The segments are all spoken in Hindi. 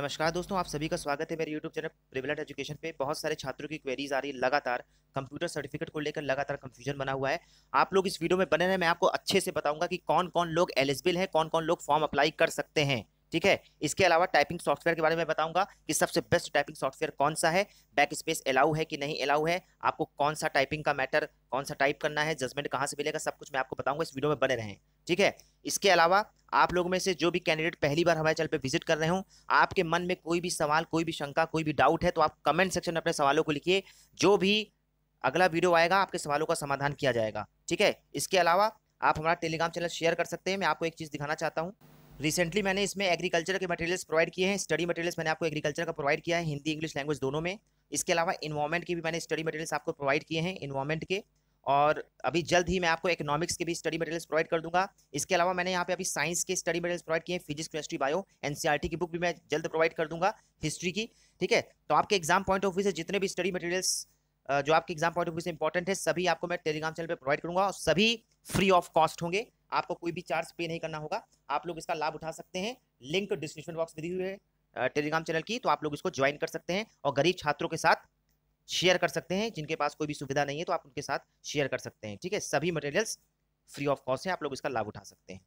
नमस्कार दोस्तों आप सभी का स्वागत है मेरे यूट्यूब चैनल प्रिवलेट एजुकेशन पे बहुत सारे छात्रों की क्वेरीज आ रही है लगातार कंप्यूटर सर्टिफिकेट को लेकर लगातार कंफ्यूजन बना हुआ है आप लोग इस वीडियो में बने रहे मैं आपको अच्छे से बताऊंगा कि कौन कौन लोग एलिजिबल है कौन कौन लोग फॉर्म अप्लाई कर सकते हैं ठीक है इसके अलावा टाइपिंग सॉफ्टवेयर के बारे में बताऊंगा कि सबसे बेस्ट टाइपिंग सॉफ्टवेयर कौन सा है बैक स्पेस अलाउ है कि नहीं अलाउ है आपको कौन सा टाइपिंग का मैटर कौन सा टाइप करना है जजमेंट कहाँ से मिलेगा सब कुछ मैं आपको बताऊंगा इस वीडियो में बने रहें ठीक है इसके अलावा आप लोग में से जो भी कैंडिडेट पहली बार हमारे चैनल पे विजिट कर रहे हो आपके मन में कोई भी सवाल कोई भी शंका कोई भी डाउट है तो आप कमेंट सेक्शन में अपने सवालों को लिखिए जो भी अगला वीडियो आएगा आपके सवालों का समाधान किया जाएगा ठीक है इसके अलावा आप हमारा टेलीग्राम चैनल शेयर कर सकते हैं मैं आपको एक चीज़ दिखाना चाहता हूँ रिसेंटली मैंने इसमें एग्रीकल्चर के मटेरियल्स प्रोवाइड किए हैं स्टडी मटेरियल्स मैंने आपको एग्रीकल्चर का प्रोवाइड किया है हिंदी इंग्लिश लैंग्वेज दोनों में इसके अलावा इन्वॉर्मेंट की भी मैंने स्टडी मटेरियल्स आपको प्रोवाइड किए हैं इन्वॉर्मेंट के और अभी जल्द ही मैं आपको इकोनॉमिक्स के भी स्टडी मटेरियल्स प्रोवाइड कर दूंगा इसके अलावा मैंने यहाँ पे अभी साइंस के स्टडी मटेरियल्स प्रोवाइड किए हैं फिजिक्स केमिस्ट्री बायो एनसीईआरटी की बुक भी मैं जल्द प्रोवाइड कर दूंगा हिस्ट्री की ठीक है तो आपके एग्जाम पॉइंट ऑफ व्यू से जितने भी स्टडी मटेरियल्स जो आपके एग्जाम पॉइंट ऑफ व्यू से इंपॉर्टेंट है सभी आपको मैं टेलीग्राम चैनल पर प्रोवाइड करूँगा और सभी फ्री ऑफ कॉस्ट होंगे आपको कोई भी चार्ज पे नहीं करना होगा आप लोग इसका लाभ उठा सकते हैं लिंक डिस्क्रिप्शन बॉक्स में दी हुई है टेलीग्राम चैनल की तो आप लोग इसको ज्वाइन कर सकते हैं और गरीब छात्रों के साथ शेयर कर सकते हैं जिनके पास कोई भी सुविधा नहीं है तो आप उनके साथ शेयर कर सकते हैं ठीक है सभी मटेरियल्स फ्री ऑफ कॉस्ट है आप लोग इसका लाभ उठा सकते हैं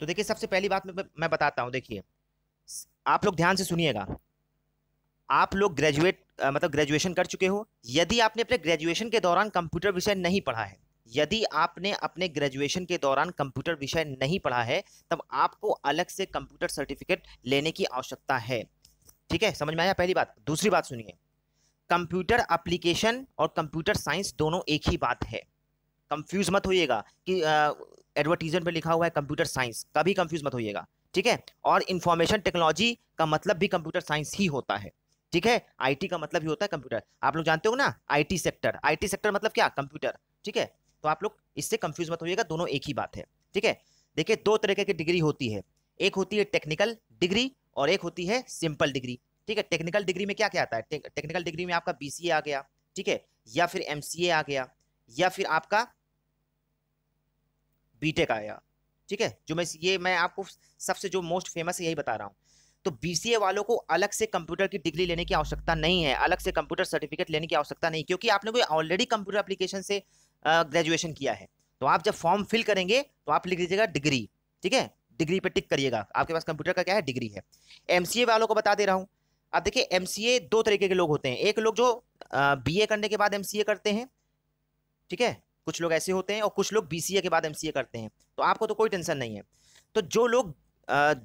तो देखिए सबसे पहली बात मैं बताता हूँ देखिए आप लोग ध्यान से सुनिएगा आप लोग ग्रेजुएट मतलब ग्रेजुएशन कर चुके हो यदि आपने अपने ग्रेजुएशन के दौरान कंप्यूटर विषय नहीं पढ़ा है यदि आपने अपने ग्रेजुएशन के दौरान कंप्यूटर विषय नहीं पढ़ा है तब आपको अलग से कंप्यूटर सर्टिफिकेट लेने की आवश्यकता है ठीक है समझ में आया पहली बात दूसरी बात सुनिए कंप्यूटर एप्लीकेशन और कंप्यूटर साइंस दोनों एक ही बात है कंफ्यूज मत होइएगा कि एडवर्टीजमेंट में लिखा हुआ है कंप्यूटर साइंस कभी कंफ्यूज मत होइएगा ठीक है और इंफॉर्मेशन टेक्नोलॉजी का मतलब भी कंप्यूटर साइंस ही होता है ठीक है आईटी का मतलब ही होता है कंप्यूटर आप लोग जानते हो ना आईटी सेक्टर आईटी सेक्टर मतलब क्या कंप्यूटर ठीक है तो आप लोग इससे कंफ्यूज मत होइएगा दोनों एक ही बात है ठीक है देखिए दो तरीके की डिग्री होती है एक होती है टेक्निकल डिग्री और एक होती है सिंपल डिग्री ठीक है टेक्निकल डिग्री में क्या क्या आता है टेक्निकल डिग्री में आपका बी आ गया ठीक है या फिर एम आ गया या फिर आपका बी आया ठीक है जो मैं ये मैं आपको सबसे जो मोस्ट फेमस यही बता रहा हूँ तो बी वालों को अलग से कंप्यूटर की डिग्री लेने की आवश्यकता नहीं है अलग से कंप्यूटर सर्टिफिकेट लेने की आवश्यकता नहीं क्योंकि आपने कोई ऑलरेडी कंप्यूटर एप्लीकेशन से ग्रेजुएशन किया है तो आप जब फॉर्म फिल करेंगे तो आप लिख लीजिएगा डिग्री ठीक है डिग्री पे टिक करिएगा आपके पास कंप्यूटर का क्या है डिग्री है एम वालों को बता दे रहा हूँ अब देखिए एम दो तरीके के लोग होते हैं एक लोग जो बी करने के बाद एम करते हैं ठीक है कुछ लोग ऐसे होते हैं और कुछ लोग बी के बाद एम करते हैं तो आपको तो कोई टेंशन नहीं है तो जो लोग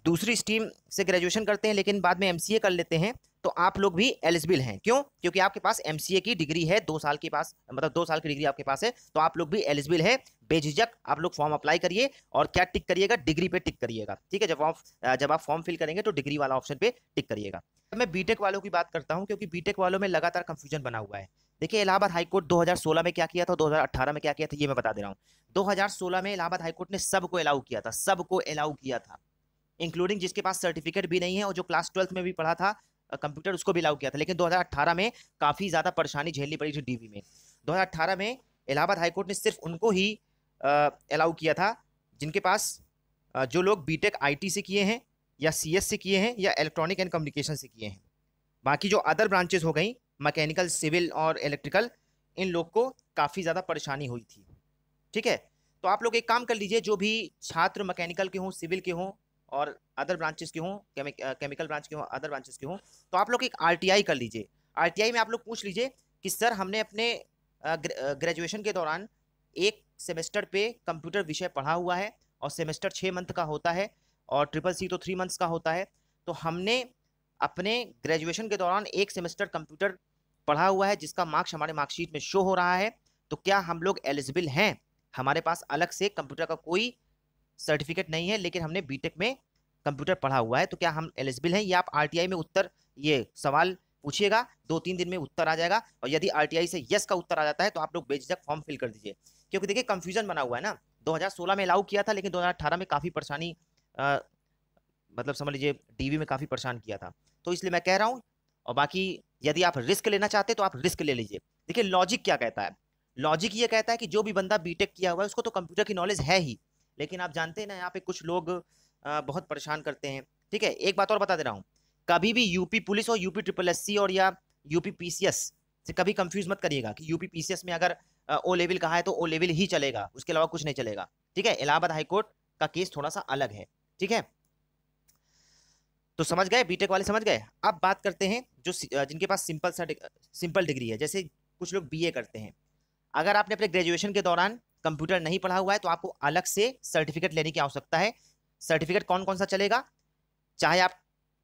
दूसरी स्ट्रीम से ग्रेजुएशन करते हैं लेकिन बाद में एम कर लेते हैं तो आप लोग भी एलिजिबल हैं क्यों क्योंकि आपके पास एम की डिग्री है दो साल के पास मतलब दो साल की डिग्री आपके पास है तो आप लोग भी एलिजिबल है बेझिझक आप लोग फॉर्म अप्लाई करिए और क्या टिक करिएगा डिग्री पे टिक करिएगा ठीक है जब आप जब आप फॉर्म फिल करेंगे तो डिग्री वाला ऑप्शन पे टिक करिएगा मैं बीटेक वालों की बात करता हूँ क्योंकि बीटेक वालों में लगातार कंफ्यूजन बना हुआ है देखिए इलाहाबाद हाईकोर्ट 2016 में क्या किया था 2018 में क्या किया था ये मैं बता दे रहा हूँ सोलह में इलाहाबाद हाईकोर्ट ने सबको अलाउ किया था सबको अलाउ किया था इंक्लूडिंग जिसके पास सर्टिफिकेट भी नहीं है और जो क्लास ट्वेल्थ में भी पढ़ा था कंप्यूटर उसको भी अलाउ किया था लेकिन 2018 में काफ़ी ज़्यादा परेशानी झेलनी पड़ी थी डीवी में 2018 में इलाहाबाद हाईकोर्ट ने सिर्फ उनको ही अलाउ किया था जिनके पास जो लोग बी टेक से किए हैं या सी से किए हैं या इलेक्ट्रॉनिक एंड कम्युनिकेशन से किए हैं बाकी जो अदर ब्रांचेज हो गई मैकेनिकल सिविल और इलेक्ट्रिकल इन लोग को काफ़ी ज़्यादा परेशानी हुई थी ठीक है तो आप लोग एक काम कर लीजिए जो भी छात्र मैकेनिकल के हों सिविल के हों और अदर ब्रांचेस के हों केमिकल ब्रांच के हों अदर ब्रांचेस के हों तो आप लोग एक आर कर लीजिए आर में आप लोग पूछ लीजिए कि सर हमने अपने ग्रेजुएशन के दौरान एक सेमेस्टर पे कंप्यूटर विषय पढ़ा हुआ है और सेमेस्टर छः मंथ का होता है और ट्रिपल सी तो थ्री मंथ्स का होता है तो हमने अपने ग्रेजुएशन के दौरान एक सेमेस्टर कंप्यूटर पढ़ा हुआ है जिसका मार्क्स हमारे मार्कशीट में शो हो रहा है तो क्या हम लोग एलिजिबल हैं हमारे पास अलग से कंप्यूटर का कोई सर्टिफिकेट नहीं है लेकिन हमने बीटेक में कंप्यूटर पढ़ा हुआ है तो क्या हम एलिजिबल हैं ये आप आरटीआई में उत्तर ये सवाल पूछिएगा दो तीन दिन में उत्तर आ जाएगा और यदि आरटीआई से यस का उत्तर आ जाता है तो आप लोग बेझिझक फॉर्म फिल कर दीजिए क्योंकि देखिए कंफ्यूजन बना हुआ है ना 2016 में अलाउ किया था लेकिन 2018 में काफ़ी परेशानी मतलब समझ लीजिए डी में काफ़ी परेशान किया था तो इसलिए मैं कह रहा हूँ और बाकी यदि आप रिस्क लेना चाहते तो आप रिस्क ले लीजिए देखिए लॉजिक क्या कहता है लॉजिक ये कहता है कि जो भी बंदा बी किया हुआ है उसको तो कंप्यूटर की नॉलेज है ही लेकिन आप जानते हैं ना यहाँ पे कुछ लोग बहुत परेशान करते हैं ठीक है एक बात और बता दे रहा हूँ कभी भी यूपी पुलिस और यूपी ट्रिपल एस सी और या यूपी पी सी एस से कभी कंफ्यूज मत करिएगा कि यूपी पी सी एस में अगर ओ लेवल कहा है तो ओ लेवल ही चलेगा उसके अलावा कुछ नहीं चलेगा ठीक है इलाहाबाद हाईकोर्ट का केस थोड़ा सा अलग है ठीक है तो समझ गए बीटेक वाले समझ गए अब बात करते हैं जो जिनके पास सिंपल सा सिंपल डिग्री है जैसे कुछ लोग बीए करते हैं अगर आपने अपने ग्रेजुएशन के दौरान कंप्यूटर नहीं पढ़ा हुआ है तो आपको अलग से सर्टिफिकेट लेने की आवश्यकता है सर्टिफिकेट कौन कौन सा चलेगा चाहे आप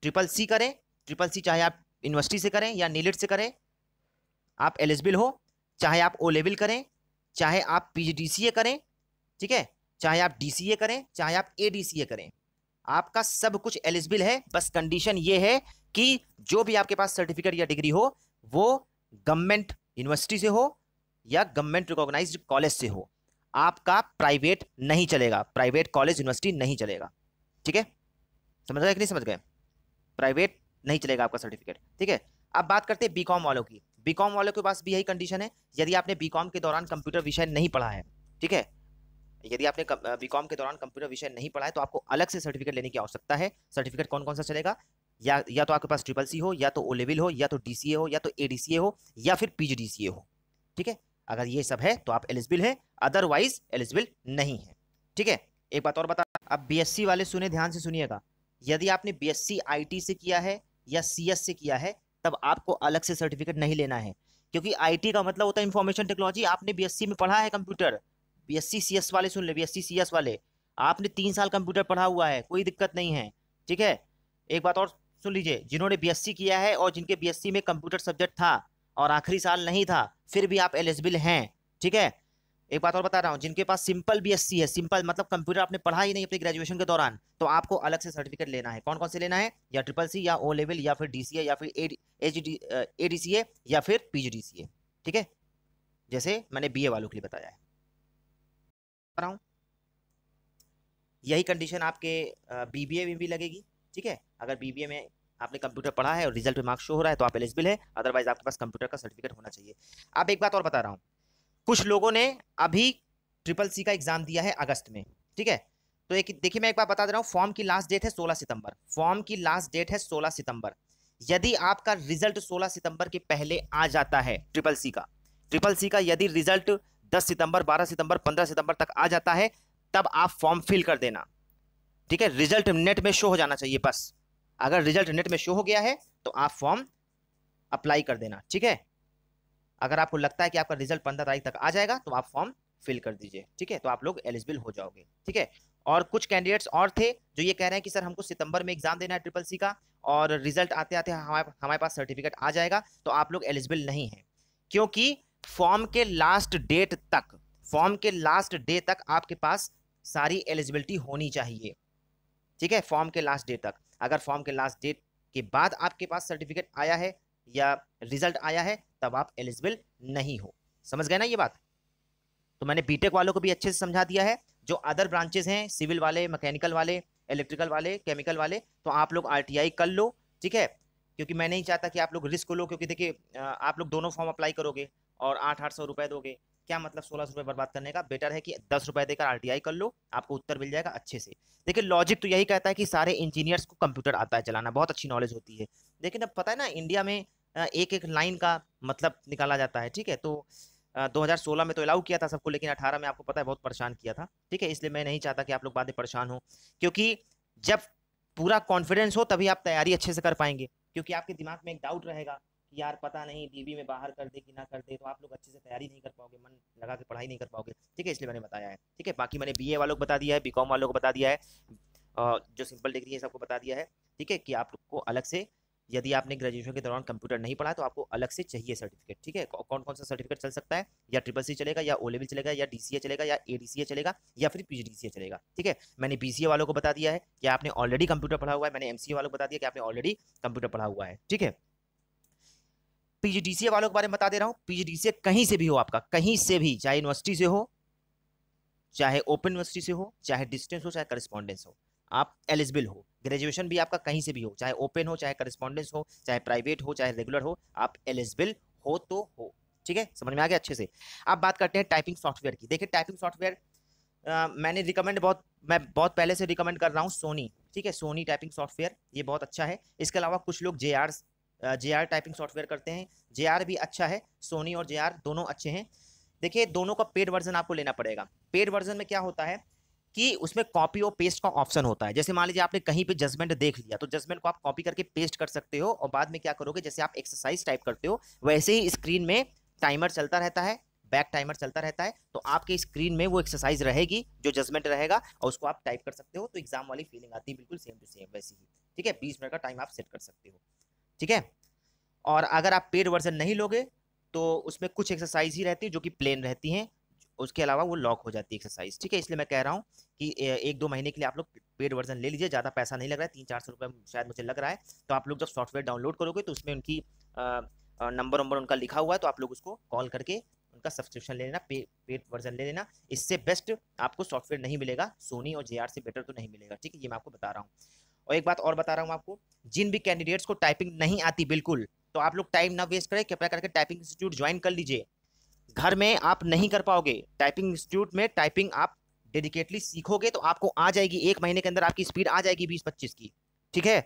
ट्रिपल सी करें ट्रिपल सी चाहे आप यूनिवर्सिटी से करें या नीलिट से करें आप एलिजिबल हो चाहे आप ओ लेवल करें चाहे आप पी करें ठीक है चाहे आप डी करें चाहे आप ए करें आपका सब कुछ एलिजिबल है बस कंडीशन ये है कि जो भी आपके पास सर्टिफिकेट या डिग्री हो वो गवर्नमेंट यूनिवर्सिटी से हो या गवर्नमेंट रिकॉग्नाइज्ड कॉलेज से हो आपका प्राइवेट नहीं चलेगा प्राइवेट कॉलेज यूनिवर्सिटी नहीं चलेगा ठीक है समझ गए कि नहीं समझ गए प्राइवेट नहीं चलेगा आपका सर्टिफिकेट ठीक है अब बात करते हैं बीकॉम वालों की बीकॉम वालों के पास भी यही कंडीशन है यदि आपने बीकॉम के दौरान कंप्यूटर विषय नहीं पढ़ा है ठीक है यदि आपने बीकॉम के दौरान कंप्यूटर विषय नहीं पढ़ा है तो आपको अलग से सर्टिफिकेट लेने की आवश्यकता है सर्टिफिकेट कौन कौन सा चलेगा या या तो आपके पास ट्रिपल सी हो या तो ओ लेवल हो या तो डी हो या तो ए हो या फिर पी हो ठीक है अगर ये सब है तो आप एलिजिबल हैं अदरवाइज एलिजिबल नहीं है ठीक है एक बात और बता अब बीएससी वाले सुने ध्यान से सुनिएगा यदि आपने बीएससी आईटी से किया है या सीएस से किया है तब आपको अलग से सर्टिफिकेट नहीं लेना है क्योंकि आईटी का मतलब होता है इंफॉर्मेशन टेक्नोलॉजी आपने बीएससी में पढ़ा है कंप्यूटर बीएससी सीएस वाले सुन ले बीएससी सीएस वाले आपने तीन साल कंप्यूटर पढ़ा हुआ है कोई दिक्कत नहीं है ठीक है एक बात और सुन लीजिए जिन्होंने बी किया है और जिनके बी में कंप्यूटर सब्जेक्ट था और आखिरी साल नहीं था फिर भी आप एलिजिबल हैं ठीक है एक बात और बता रहा हूँ जिनके पास सिंपल बीएससी है सिंपल मतलब कंप्यूटर आपने पढ़ा ही नहीं अपनी ग्रेजुएशन के दौरान तो आपको अलग से सर्टिफिकेट लेना है कौन कौन से लेना है या ट्रिपल सी या ओ लेवल या फिर डीसीए या फिर ए डी या फिर पीजीडीसीए ठीक है जैसे मैंने बीए वालों के लिए बताया है रहा हूँ यही कंडीशन आपके बीबीए में भी लगेगी ठीक है अगर बीबीए में आपने कंप्यूटर पढ़ा है और रिजल्ट में मार्क्स शो हो रहा है तो आप एलिजिबल है अदरवाइज आपके पास कंप्यूटर का सर्टिफिकेट होना चाहिए आप एक बात और बता रहा हूँ कुछ लोगों ने अभी ट्रिपल सी का एग्जाम दिया है अगस्त में ठीक है तो एक देखिए मैं एक बार बता दे रहा हूँ फॉर्म की लास्ट डेट है 16 सितंबर फॉर्म की लास्ट डेट है 16 सितंबर यदि आपका रिजल्ट 16 सितंबर के पहले आ जाता है ट्रिपल सी का ट्रिपल सी का यदि रिजल्ट 10 सितंबर 12 सितंबर 15 सितंबर तक आ जाता है तब आप फॉर्म फिल कर देना ठीक है रिजल्ट नेट में शो हो जाना चाहिए बस अगर रिजल्ट नेट में शो हो गया है तो आप फॉर्म अप्लाई कर देना ठीक है अगर आपको लगता है कि आपका रिजल्ट पंद्रह तारीख तक आ जाएगा तो आप फॉर्म फिल कर दीजिए ठीक है तो आप लोग एलिजिबल हो जाओगे ठीक है और कुछ कैंडिडेट्स और थे जो ये कह रहे हैं कि सर हमको सितंबर में एग्जाम देना है ट्रिपल सी का और रिजल्ट आते आते हमारे हमारे पास सर्टिफिकेट आ जाएगा तो आप लोग एलिजिबल नहीं हैं क्योंकि फॉर्म के लास्ट डेट तक फॉर्म के लास्ट डे तक आपके पास सारी एलिजिबिलिटी होनी चाहिए ठीक है फॉर्म के लास्ट डेट तक अगर फॉर्म के लास्ट डेट के बाद आपके पास सर्टिफिकेट आया है या रिजल्ट आया है तब आप एलिजिबल नहीं हो समझ गए ना ये बात तो मैंने बीटेक वालों को भी अच्छे से समझा दिया है जो अदर ब्रांचेज हैं सिविल वाले मैकेनिकल वाले इलेक्ट्रिकल वाले केमिकल वाले तो आप लोग आर कर लो ठीक है क्योंकि मैं नहीं चाहता कि आप लोग रिस्क लो क्योंकि देखिए आप लोग दोनों फॉर्म अप्लाई करोगे और आठ आठ सौ रुपये दोगे क्या मतलब सोलह सौ रुपये बर्बाद करने का बेटर है कि दस रुपये देकर आर कर लो आपको उत्तर मिल जाएगा अच्छे से देखिए लॉजिक तो यही कहता है कि सारे इंजीनियर्स को कंप्यूटर आता है चलाना बहुत अच्छी नॉलेज होती है लेकिन अब पता है ना इंडिया में एक एक लाइन का मतलब निकाला जाता है ठीक है तो 2016 में तो अलाउ किया था सबको लेकिन 18 में आपको पता है बहुत परेशान किया था ठीक है इसलिए मैं नहीं चाहता कि आप लोग बाद में परेशान हो क्योंकि जब पूरा कॉन्फिडेंस हो तभी आप तैयारी अच्छे से कर पाएंगे क्योंकि आपके दिमाग में एक डाउट रहेगा यार पता नहीं बीबी में बाहर कर दे कि ना कर दे तो आप लोग अच्छे से तैयारी नहीं कर पाओगे मन लगा के पढ़ाई नहीं कर पाओगे ठीक है इसलिए मैंने बताया है ठीक है बाकी मैंने बी वालों को बता दिया है बी वालों को बता दिया है जो सिंपल डिग्री है सबको बता दिया है ठीक है कि आप लोग को अलग से यदि आपने ग्रेजुएशन के दौरान कंप्यूटर नहीं पढ़ा तो आपको अलग से चाहिए सर्टिफिकेट ठीक है कौन कौन सा सर्टिफिकेट चल सकता है या ट्रिपल सी चलेगा या ओ लेवल चलेगा या डीसीए चलेगा या एडीसीए चलेगा या फिर पीजीडीसीए चलेगा ठीक है मैंने बीसीए वालों को बता दिया है कि आपने ऑलरेडी कंप्यूटर पढ़ा हुआ है मैंने एमसीए वालों को बता दिया कि आपने ऑलरेडी कंप्यूटर पढ़ा हुआ है ठीक है पीजीडीसीए वालों के बारे में बता दे रहा हूं पीजीडीसीए कहीं से भी हो आपका कहीं से भी चाहे यूनिवर्सिटी से हो चाहे ओपन यूनिवर्सिटी से हो चाहे डिस्टेंस हो चाहे करस्पॉन्डेंस हो आप एलिजिबल हो ग्रेजुएशन भी आपका कहीं से भी हो चाहे ओपन हो चाहे करस्पॉन्डेंस हो चाहे प्राइवेट हो चाहे रेगुलर हो आप एलिजिबल हो तो हो ठीक है समझ में आ गया अच्छे से आप बात करते हैं टाइपिंग सॉफ्टवेयर की देखिए टाइपिंग सॉफ्टवेयर मैंने रिकमेंड बहुत मैं बहुत पहले से रिकमेंड कर रहा हूँ सोनी ठीक है सोनी टाइपिंग सॉफ्टवेयर ये बहुत अच्छा है इसके अलावा कुछ लोग J J R typing software करते हैं जे आर भी अच्छा है सोनी और जे आर दोनों अच्छे हैं देखिए दोनों का पेड वर्जन आपको लेना पड़ेगा पेड वर्जन में क्या होता है कि उसमें कॉपी और पेस्ट का ऑप्शन होता है जैसे मान लीजिए आपने कहीं पे जजमेंट देख लिया तो जजमेंट को आप कॉपी करके पेस्ट कर सकते हो और बाद में क्या करोगे जैसे आप एक्सरसाइज टाइप करते हो वैसे ही स्क्रीन में टाइमर चलता रहता है बैक टाइमर चलता रहता है तो आपके स्क्रीन में वो एक्सरसाइज रहेगी जो जजमेंट रहेगा और उसको आप टाइप कर सकते हो तो एग्जाम वाली फीलिंग आती है बिल्कुल सेम टू सेम वैसे ही ठीक है बीस मिनट का टाइम आप सेट कर सकते हो ठीक है और अगर आप पेड वर्जन नहीं लोगे तो उसमें कुछ एक्सरसाइज ही रहती है जो कि प्लेन रहती हैं उसके अलावा वो लॉक हो जाती है एक्सरसाइज ठीक है इसलिए मैं कह रहा हूँ कि एक दो महीने के लिए आप लोग पेड वर्जन ले लीजिए ज़्यादा पैसा नहीं लग रहा है तीन चार सौ रुपये शायद मुझे लग रहा है तो आप लोग जब सॉफ्टवेयर डाउनलोड करोगे तो उसमें उनकी नंबर वंबर उनका लिखा हुआ है तो आप लोग उसको कॉल करके उनका सब्सक्रिप्शन ले लेना पे, पेड वर्जन ले लेना इससे बेस्ट आपको सॉफ्टवेयर नहीं मिलेगा सोनी और जे से बेटर तो नहीं मिलेगा ठीक है ये मैं आपको बता रहा हूँ और एक बात और बता रहा हूँ आपको जिन भी कैंडिडेट्स को टाइपिंग नहीं आती बिल्कुल तो आप लोग टाइम ना वेस्ट करें कृपया करके टाइपिंग इंस्टीट्यूट ज्वाइन कर लीजिए घर में आप नहीं कर पाओगे टाइपिंग इंस्टीट्यूट में टाइपिंग आप डेडिकेटली सीखोगे तो आपको आ जाएगी एक महीने के अंदर आपकी स्पीड आ जाएगी बीस पच्चीस की ठीक है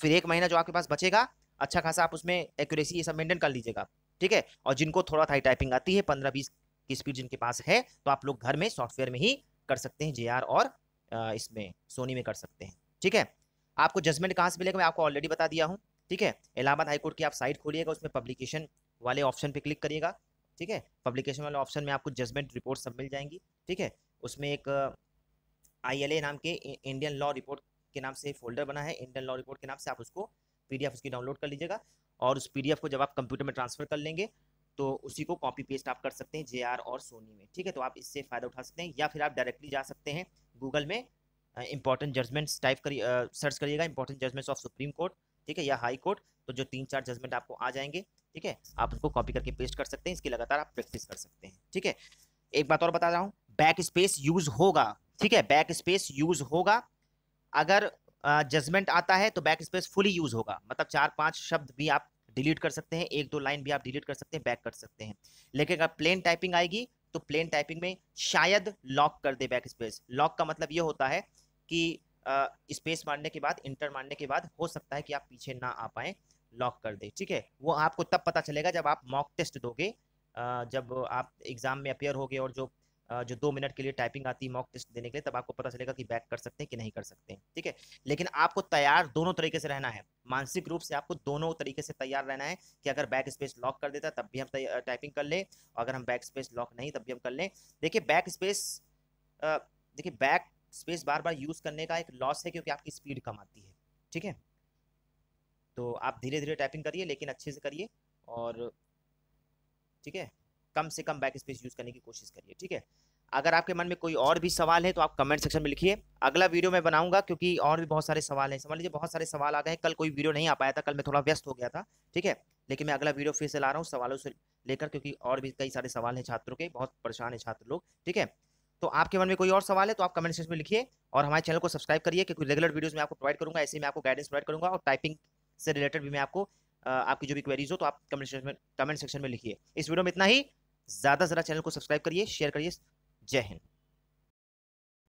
फिर एक महीना जो आपके पास बचेगा अच्छा खासा आप उसमें एक्यूरेसी ये सब मेंटेन कर लीजिएगा ठीक है और जिनको थोड़ा था टाइपिंग आती है पंद्रह बीस की स्पीड जिनके पास है तो आप लोग घर में सॉफ्टवेयर में ही कर सकते हैं जे और इसमें सोनी में कर सकते हैं ठीक है आपको जजमेंट कहाँ से मिलेगा मैं आपको ऑलरेडी बता दिया हूँ ठीक है इलाहाबाद हाईकोर्ट की आप साइट खोलिएगा उसमें पब्लिकेशन वाले ऑप्शन पर क्लिक करिएगा ठीक है पब्लिकेशन वाले ऑप्शन में आपको जजमेंट रिपोर्ट सब मिल जाएंगी ठीक है उसमें एक आई uh, नाम के इंडियन लॉ रिपोर्ट के नाम से फोल्डर बना है इंडियन लॉ रिपोर्ट के नाम से आप उसको पी उसकी डाउनलोड कर लीजिएगा और उस पी को जब आप कंप्यूटर में ट्रांसफ़र कर लेंगे तो उसी को कॉपी पेस्ट आप कर सकते हैं जे और सोनी में ठीक है तो आप इससे फ़ायदा उठा सकते हैं या फिर आप डायरेक्टली जा सकते हैं गूगल में इंपॉर्टेंट जजमेंट्स टाइप करिए सर्च करिएगा important judgements of Supreme Court ठीक है या हाई कोर्ट तो जो तीन चार जजमेंट आपको आ जाएंगे ठीक है आप उसको कॉपी करके पेस्ट कर सकते हैं इसकी लगातार आप प्रैक्टिस कर सकते हैं ठीक है एक बात और बता रहा हूँ बैक स्पेस यूज होगा ठीक है बैक स्पेस यूज होगा अगर जजमेंट आता है तो बैक स्पेस फुली यूज होगा मतलब चार पांच शब्द भी आप डिलीट कर सकते हैं एक दो लाइन भी आप डिलीट कर सकते हैं बैक कर सकते हैं लेकिन अगर प्लेन टाइपिंग आएगी तो प्लेन टाइपिंग में शायद लॉक कर दे बैक स्पेस लॉक का मतलब ये होता है कि स्पेस मारने के बाद इंटर मारने के बाद हो सकता है कि आप पीछे ना आ पाए लॉक कर दे ठीक है वो आपको तब पता चलेगा जब आप मॉक टेस्ट दोगे जब आप एग्ज़ाम में अपेयर होगे और जो जो दो मिनट के लिए टाइपिंग आती है मॉक टेस्ट देने के लिए तब आपको पता चलेगा कि बैक कर सकते हैं कि नहीं कर सकते हैं ठीक है लेकिन आपको तैयार दोनों तरीके से रहना है मानसिक रूप से आपको दोनों तरीके से तैयार रहना है कि अगर बैक स्पेस लॉक कर देता तब भी हम टाइपिंग कर लें अगर हम बैक स्पेस लॉक नहीं तब भी हम कर लें देखिए बैक स्पेस देखिए बैक स्पेस बार बार यूज़ करने का एक लॉस है क्योंकि आपकी स्पीड कम आती है ठीक है तो आप धीरे धीरे टाइपिंग करिए लेकिन अच्छे से करिए और ठीक है कम से कम बैक स्पेस यूज़ करने की कोशिश करिए ठीक है अगर आपके मन में कोई और भी सवाल है तो आप कमेंट सेक्शन में लिखिए अगला वीडियो मैं बनाऊंगा क्योंकि और भी बहुत सारे सवाल हैं समझ लीजिए बहुत सारे सवाल आ गए कल कोई वीडियो नहीं आ पाया था कल मैं थोड़ा व्यस्त हो गया था ठीक है लेकिन मैं अगला वीडियो फिर से ला रहा हूँ सवालों से लेकर क्योंकि और भी कई सारे सवाल हैं छात्रों के बहुत परेशान है छात्र लोग ठीक है तो आपके मन में कोई और सवाल है तो आप कमेंट सेक्शन में लिखिए और हमारे चैनल को सब्सक्राइब करिए क्योंकि रेगुलर वीडियोस में आपको प्रोवाइड करूंगा ऐसे में आपको गाइडेंस प्रोवाइड करूंगा और टाइपिंग से रिलेटेड भी मैं आपको आपकी जो भी क्वेरीज हो तो आप कमेंट सेक्शन में कमेंट सेक्शन में लिखिए इस वीडियो में इतना ही ज़्यादा से ज़्यादा चैनल को सब्सक्राइब करिए शेयर करिए जय हिंद